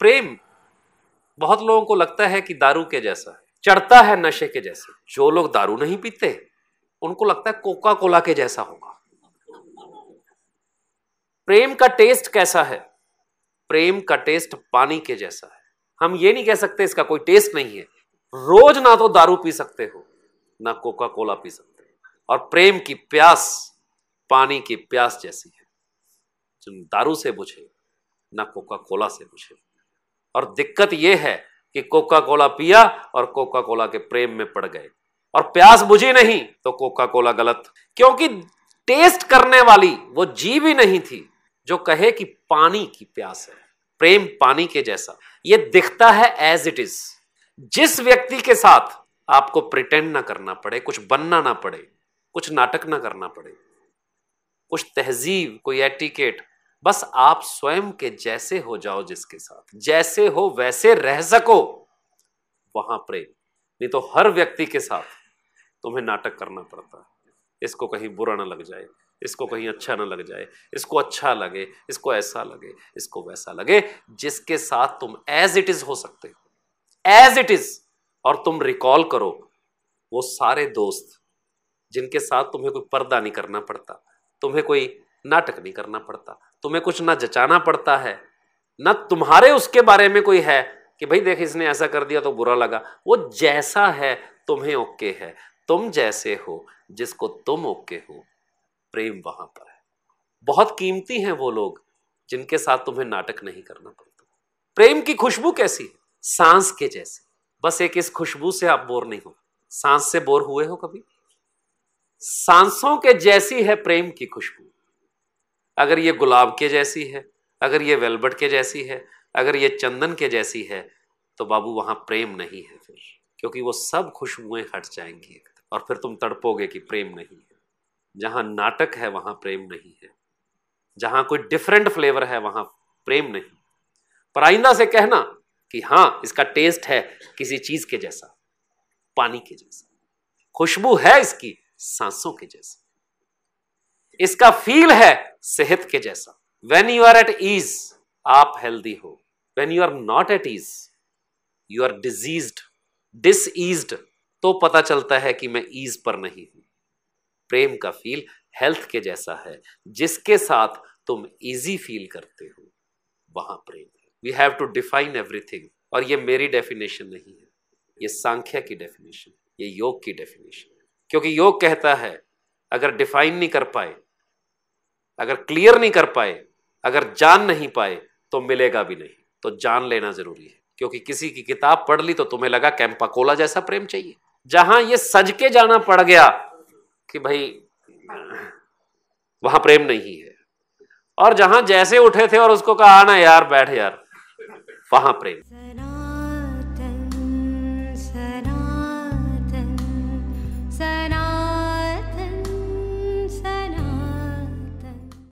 प्रेम बहुत लोगों को लगता है कि दारू के जैसा है चढ़ता है नशे के जैसे जो लोग दारू नहीं पीते उनको लगता है कोका कोला के जैसा होगा प्रेम का टेस्ट कैसा है प्रेम का टेस्ट पानी के जैसा है हम ये नहीं कह सकते इसका कोई टेस्ट नहीं है रोज ना तो दारू पी सकते हो ना कोका कोला पी सकते हो और प्रेम की प्यास पानी की प्यास जैसी है दारू से बुझे ना कोका कोला से बुझे और दिक्कत यह है कि कोका कोला पिया और कोका कोला के प्रेम में पड़ गए और प्यास बुझी नहीं तो कोका कोला गलत क्योंकि टेस्ट करने वाली वो जी भी नहीं थी जो कहे कि पानी की प्यास है प्रेम पानी के जैसा ये दिखता है एज इट इज जिस व्यक्ति के साथ आपको प्रिटेंड ना करना पड़े कुछ बनना ना पड़े कुछ नाटक ना करना पड़े कुछ तहजीब कोई एटिकेट बस आप स्वयं के जैसे हो जाओ जिसके साथ जैसे हो वैसे रह सको वहां प्रेम नहीं तो हर व्यक्ति के साथ तुम्हें नाटक करना पड़ता है इसको कहीं बुरा ना लग जाए इसको कहीं अच्छा ना लग जाए इसको अच्छा लगे इसको ऐसा लगे इसको वैसा लगे जिसके साथ तुम एज इट इज हो सकते हो एज इट इज और तुम रिकॉल करो वो सारे दोस्त जिनके साथ तुम्हें कोई पर्दा नहीं करना पड़ता तुम्हें कोई नाटक नहीं करना पड़ता तुम्हें कुछ ना जचाना पड़ता है ना तुम्हारे उसके बारे में कोई है कि भाई देख इसने ऐसा कर दिया तो बुरा लगा वो जैसा है तुम्हें ओके है तुम जैसे हो जिसको तुम ओके हो प्रेम वहां पर है बहुत कीमती हैं वो लोग जिनके साथ तुम्हें नाटक नहीं करना पड़ता प्रेम की खुशबू कैसी सांस के जैसे बस एक इस खुशबू से आप बोर नहीं हो सांस से बोर हुए हो कभी सांसों के जैसी है प्रेम की खुशबू अगर ये गुलाब के जैसी है अगर ये वेलबट के जैसी है अगर ये चंदन के जैसी है तो बाबू वहाँ प्रेम नहीं है फिर क्योंकि वो सब खुशबुएं हट जाएंगी और फिर तुम तड़पोगे कि प्रेम नहीं है जहाँ नाटक है वहाँ प्रेम नहीं है जहाँ कोई डिफरेंट फ्लेवर है वहाँ प्रेम नहीं पर आइंदा से कहना कि हाँ इसका टेस्ट है किसी चीज के जैसा पानी के जैसा खुशबू है इसकी सांसों के जैसी इसका फील है सेहत के जैसा when you are at ease आप हेल्दी हो when you are not at ease you are disease diseased तो पता चलता है कि मैं ईज पर नहीं हूं प्रेम का फील हेल्थ के जैसा है जिसके साथ तुम इजी फील करते हो वहां प्रेम है we have to define everything और ये मेरी डेफिनेशन नहीं है ये सांख्या की डेफिनेशन ये योग की डेफिनेशन क्योंकि योग कहता है अगर डिफाइन नहीं कर पाए अगर क्लियर नहीं कर पाए अगर जान नहीं पाए तो मिलेगा भी नहीं तो जान लेना जरूरी है क्योंकि किसी की किताब पढ़ ली तो तुम्हें लगा कैंपाकोला जैसा प्रेम चाहिए जहां ये सज के जाना पड़ गया कि भाई वहां प्रेम नहीं है और जहां जैसे उठे थे और उसको कहा आना यार बैठ यार वहां प्रेम